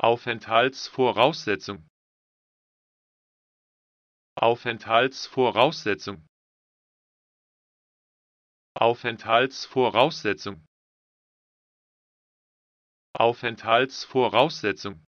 aufenthaltsvoraussetzung aufenthaltsvoraussetzung aufenthaltsvoraussetzung aufenthaltsvoraussetzung